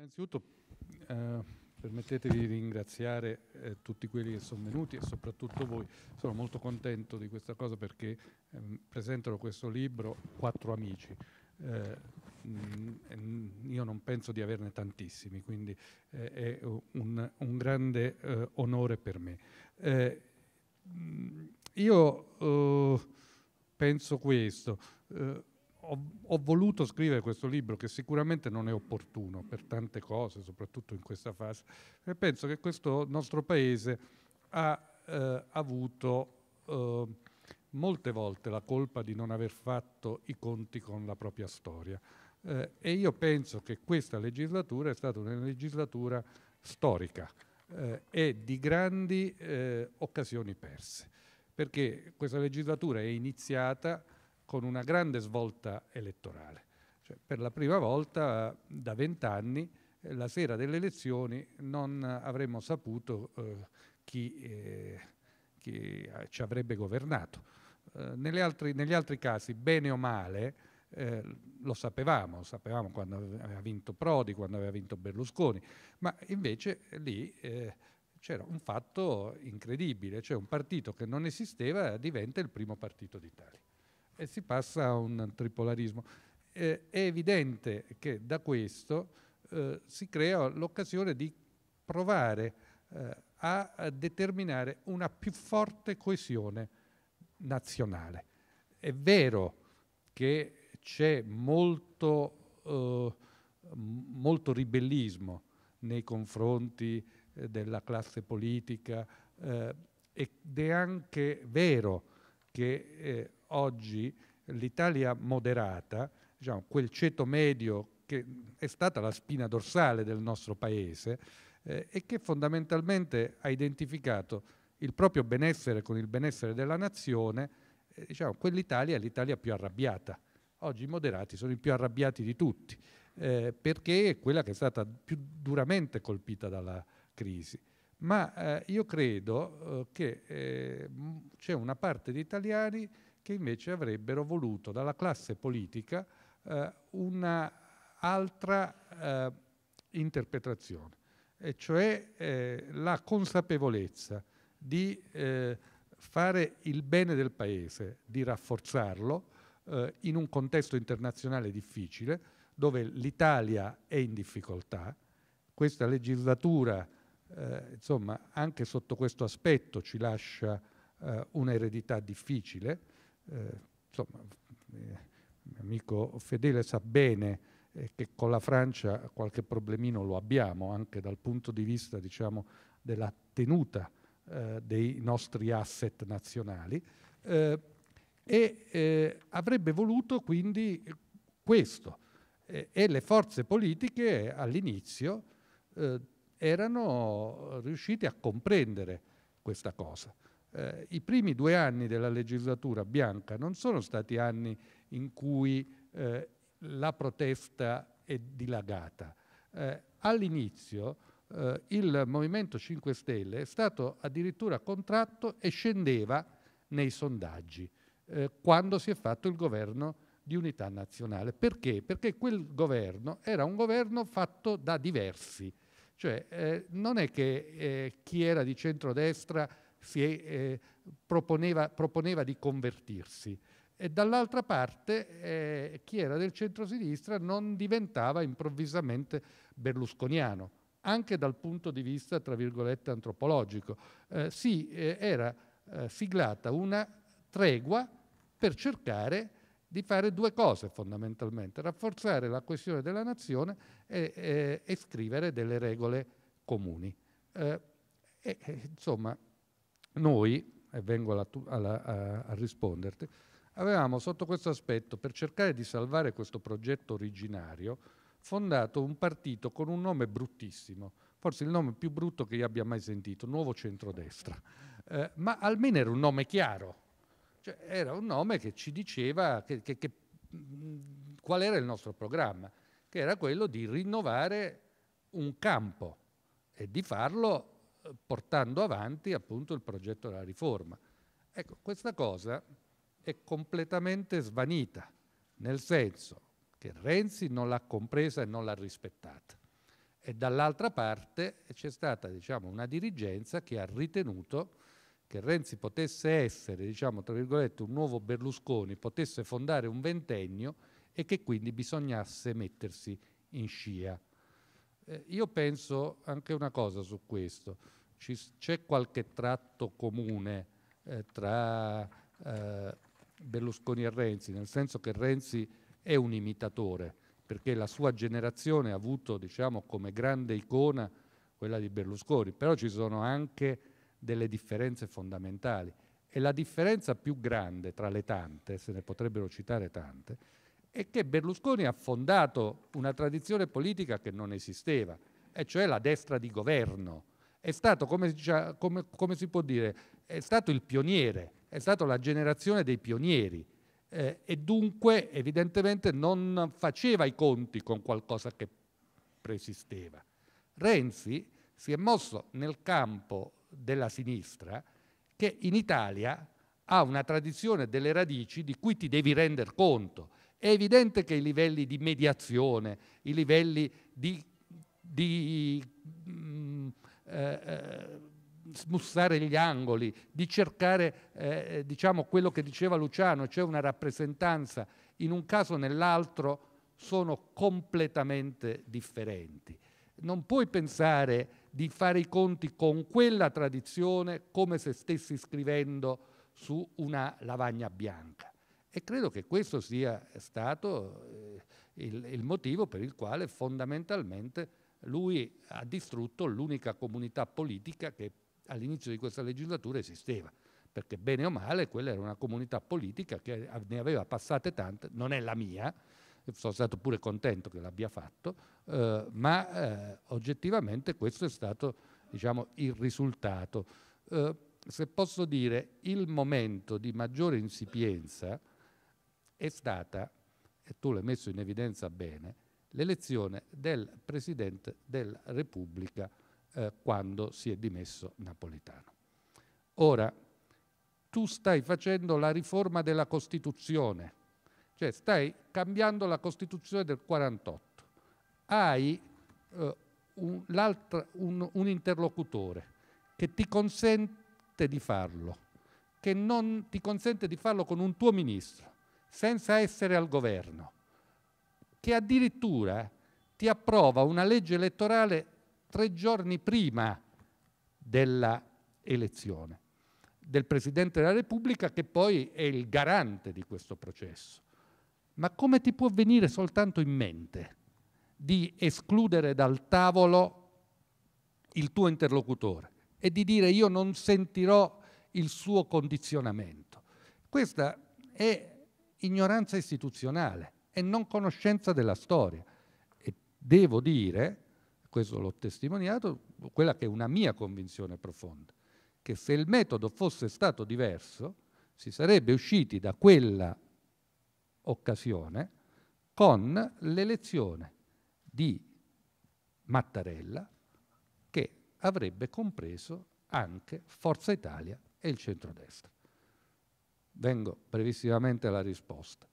Innanzitutto eh, permettetemi di ringraziare eh, tutti quelli che sono venuti e soprattutto voi. Sono molto contento di questa cosa perché ehm, presentano questo libro quattro amici. Eh, mm, mm, io non penso di averne tantissimi, quindi eh, è un, un grande eh, onore per me. Eh, mm, io oh, penso questo, eh, ho, ho, voluto scrivere questo libro che sicuramente non è opportuno per tante cose, soprattutto in questa fase, e penso che questo nostro paese ha eh, avuto eh, molte volte la colpa di non aver fatto i conti con la propria storia. Eh, e io penso che questa legislatura è stata una legislatura storica eh, e di grandi eh, occasioni perse, perché questa legislatura è iniziata con una grande svolta elettorale. Cioè, per la prima volta eh, da vent'anni, eh, la sera delle elezioni, non avremmo saputo eh, chi, eh, chi, eh, ci avrebbe governato. Eh, altri, negli altri casi, bene o male, lo sapevamo, lo sapevamo quando aveva vinto Prodi, quando aveva vinto Berlusconi, ma invece lì c'era un fatto incredibile, cioè un partito che non esisteva diventa il primo partito d'Italia e si passa a un tripolarismo. Eh, è evidente che da questo eh, si crea l'occasione di provare eh, a determinare una più forte coesione nazionale. È vero che c'è molto, eh, molto ribellismo nei confronti eh, della classe politica eh, ed è anche vero che oggi l'Italia moderata, diciamo, quel ceto medio che è stata la spina dorsale del nostro paese eh, e che fondamentalmente ha identificato il proprio benessere con il benessere della nazione, eh, diciamo, quell'Italia è l'Italia più arrabbiata. Oggi i moderati sono i più arrabbiati di tutti, eh, perché è quella che è stata più duramente colpita dalla crisi. Ma eh, io credo eh, che eh, c'è una parte di italiani che invece avrebbero voluto dalla classe politica eh, un'altra eh, interpretazione, e cioè eh, la consapevolezza di eh, fare il bene del Paese, di rafforzarlo eh, in un contesto internazionale difficile, dove l'Italia è in difficoltà, questa legislatura eh, insomma, anche sotto questo aspetto ci lascia eh, un'eredità difficile eh, insomma, eh, mio amico Fedele sa bene eh, che con la Francia qualche problemino lo abbiamo anche dal punto di vista diciamo, della tenuta eh, dei nostri asset nazionali eh, e eh, avrebbe voluto quindi questo e le forze politiche all'inizio erano riuscite a comprendere questa cosa eh, i primi due anni della legislatura bianca non sono stati anni in cui eh, la protesta è dilagata. Eh, all'inizio eh, il Movimento 5 Stelle è stato addirittura contratto e scendeva nei sondaggi eh, quando si è fatto il governo di unità nazionale. Perché? Perché quel governo era un governo fatto da diversi. Cioè eh, non è che chi era di centrodestra si eh, proponeva, proponeva, di convertirsi. E dall'altra parte eh, chi era del centro-sinistra non diventava improvvisamente berlusconiano, anche dal punto di vista, tra virgolette, antropologico. Eh, sì, eh, era eh, siglata una tregua per cercare di fare due cose fondamentalmente, rafforzare la questione della nazione e, e, eh, e scrivere delle regole comuni. Eh, e, insomma, noi, e vengo alla, alla, a, a risponderti, avevamo sotto questo aspetto, per cercare di salvare questo progetto originario, fondato un partito con un nome bruttissimo, forse il nome più brutto che io abbia mai sentito, Nuovo Centrodestra, eh, ma almeno era un nome chiaro, cioè, era un nome che ci diceva che, che, che, qual era il nostro programma, che era quello di rinnovare un campo e di farlo portando avanti appunto il progetto della riforma. Ecco, questa cosa è completamente svanita, nel senso che Renzi non l'ha compresa e non l'ha rispettata. E dall'altra parte c'è stata diciamo, una dirigenza che ha ritenuto che Renzi potesse essere, diciamo, tra virgolette, un nuovo Berlusconi, potesse fondare un ventennio e che quindi bisognasse mettersi in scia eh, io penso anche una cosa su questo, c'è qualche tratto comune eh, tra eh, Berlusconi e Renzi, nel senso che Renzi è un imitatore, perché la sua generazione ha avuto diciamo, come grande icona quella di Berlusconi, però ci sono anche delle differenze fondamentali. E la differenza più grande tra le tante, se ne potrebbero citare tante, è che Berlusconi ha fondato una tradizione politica che non esisteva, e cioè la destra di governo. È stato, come, come, come si può dire, è stato il pioniere, è stata la generazione dei pionieri eh, e dunque evidentemente non faceva i conti con qualcosa che preesisteva. Renzi si è mosso nel campo della sinistra che in Italia ha una tradizione delle radici di cui ti devi rendere conto è evidente che i livelli di mediazione, i livelli di, di mh, mm, eh, eh, smussare gli angoli, di cercare eh, diciamo quello che diceva Luciano, c'è cioè una rappresentanza in un caso o nell'altro, sono completamente differenti. Non puoi pensare di fare i conti con quella tradizione come se stessi scrivendo su una lavagna bianca. E credo che questo sia stato eh, il, il, motivo per il quale fondamentalmente lui ha distrutto l'unica comunità politica che all'inizio di questa legislatura esisteva, perché bene o male quella era una comunità politica che ne aveva passate tante, non è la mia, sono stato pure contento che l'abbia fatto, eh, ma eh, oggettivamente questo è stato diciamo, il risultato. Eh, se posso dire, il momento di maggiore insipienza è stata, e tu l'hai messo in evidenza bene, l'elezione del Presidente della Repubblica eh, quando si è dimesso Napolitano. Ora, tu stai facendo la riforma della Costituzione, cioè stai cambiando la Costituzione del 48, hai eh, un, un, un interlocutore che ti consente di farlo, che non ti consente di farlo con un tuo ministro, senza essere al governo, che addirittura ti approva una legge elettorale tre giorni prima dell'elezione del Presidente della Repubblica che poi è il garante di questo processo. Ma come ti può venire soltanto in mente di escludere dal tavolo il tuo interlocutore e di dire io non sentirò il suo condizionamento? Questa è ignoranza istituzionale e non conoscenza della storia. E devo dire, questo l'ho testimoniato, quella che è una mia convinzione profonda, che se il metodo fosse stato diverso, si sarebbe usciti da quella occasione con l'elezione di Mattarella che avrebbe compreso anche Forza Italia e il centrodestra. Vengo brevissimamente alla risposta.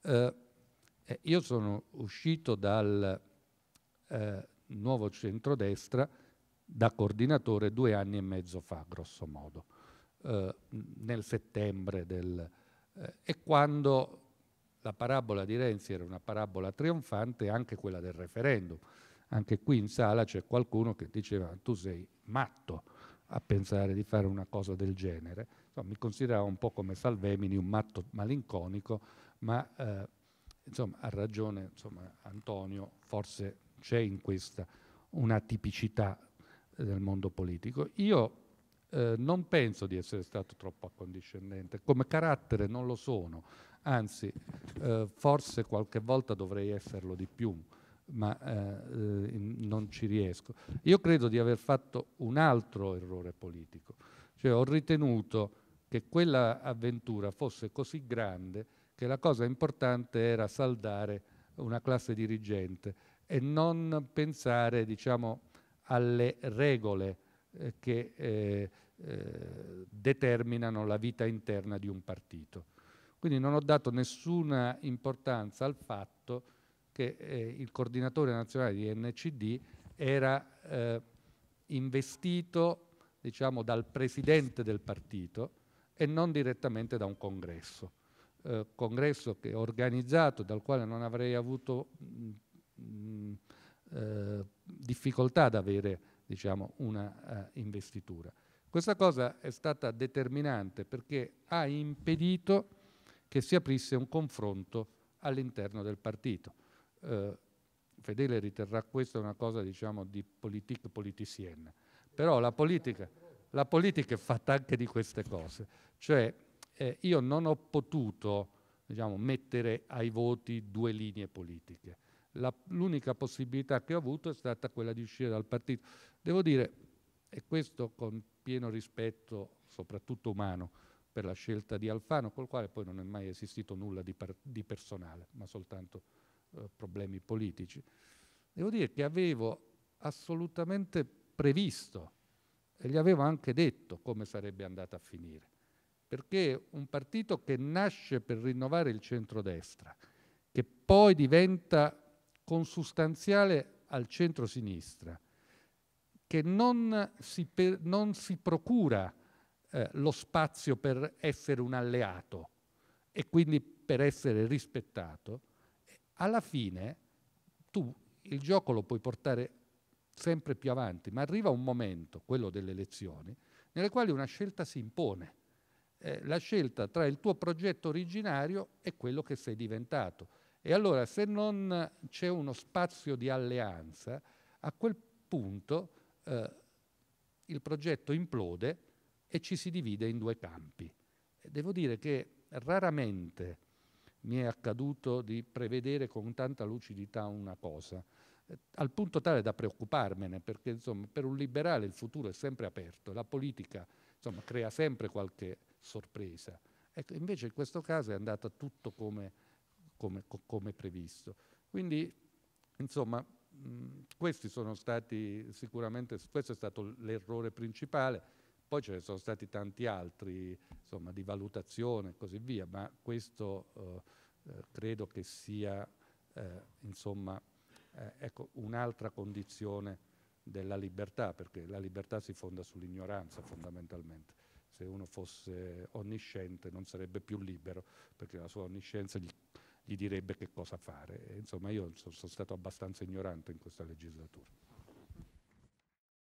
Eh, eh, io sono uscito dal eh, nuovo centrodestra da coordinatore due anni e mezzo fa, grosso modo, eh, nel settembre del... Eh, e quando la parabola di Renzi era una parabola trionfante, anche quella del referendum. Anche qui in sala c'è qualcuno che diceva tu sei matto a pensare di fare una cosa del genere insomma, mi consideravo un po' come Salvemini, un matto malinconico, ma eh, insomma, ha ragione insomma, Antonio, forse c'è in questa una tipicità eh, del mondo politico. Io eh, non penso di essere stato troppo accondiscendente, come carattere non lo sono, anzi eh, forse qualche volta dovrei esserlo di più ma eh, eh non ci riesco. Io credo di aver fatto un altro errore politico, cioè ho ritenuto che quella avventura fosse così grande che la cosa importante era saldare una classe dirigente e non pensare diciamo, alle regole eh, che eh, eh determinano la vita interna di un partito. Quindi non ho dato nessuna importanza al fatto che eh, il coordinatore nazionale di NCD era eh, investito diciamo, dal presidente del partito, e non direttamente da un congresso. Eh, congresso che organizzato, dal quale non avrei avuto mh, mm, mm, eh, difficoltà ad avere diciamo, una eh, investitura. Questa cosa è stata determinante perché ha impedito che si aprisse un confronto all'interno del partito. Eh, Fedele riterrà questa una cosa diciamo, di politique politicienne, però la politica la politica è fatta anche di queste cose, cioè eh, io non ho potuto diciamo, mettere ai voti due linee politiche. La, l'unica possibilità che ho avuto è stata quella di uscire dal partito. Devo dire, e questo con pieno rispetto, soprattutto umano, per la scelta di Alfano, col quale poi non è mai esistito nulla di, par- di personale, ma soltanto eh, problemi politici. Devo dire che avevo assolutamente previsto e gli avevo anche detto come sarebbe andata a finire. Perché un partito che nasce per rinnovare il centrodestra, che poi diventa consustanziale al centro-sinistra, che non si, per, non si procura eh, lo spazio per essere un alleato e quindi per essere rispettato, alla fine tu il gioco lo puoi portare sempre più avanti, ma arriva un momento, quello delle elezioni, nelle quali una scelta si impone, eh, la scelta tra il tuo progetto originario e quello che sei diventato. E allora se non c'è uno spazio di alleanza, a quel punto eh, il progetto implode e ci si divide in due campi. Devo dire che raramente mi è accaduto di prevedere con tanta lucidità una cosa al punto tale da preoccuparmene, perché insomma, per un liberale il futuro è sempre aperto, la politica insomma, crea sempre qualche sorpresa. Ecco, invece in questo caso è andata tutto come, come, co come previsto. Quindi, insomma, mh, sono stati sicuramente, questo è stato l'errore principale, poi ce ne sono stati tanti altri, insomma, di valutazione e così via, ma questo eh, eh credo che sia, eh, insomma, eh, ecco un'altra condizione della libertà, perché la libertà si fonda sull'ignoranza fondamentalmente. Se uno fosse onnisciente non sarebbe più libero, perché la sua onniscienza gli, gli direbbe che cosa fare. E, insomma, io sono stato abbastanza ignorante in questa legislatura.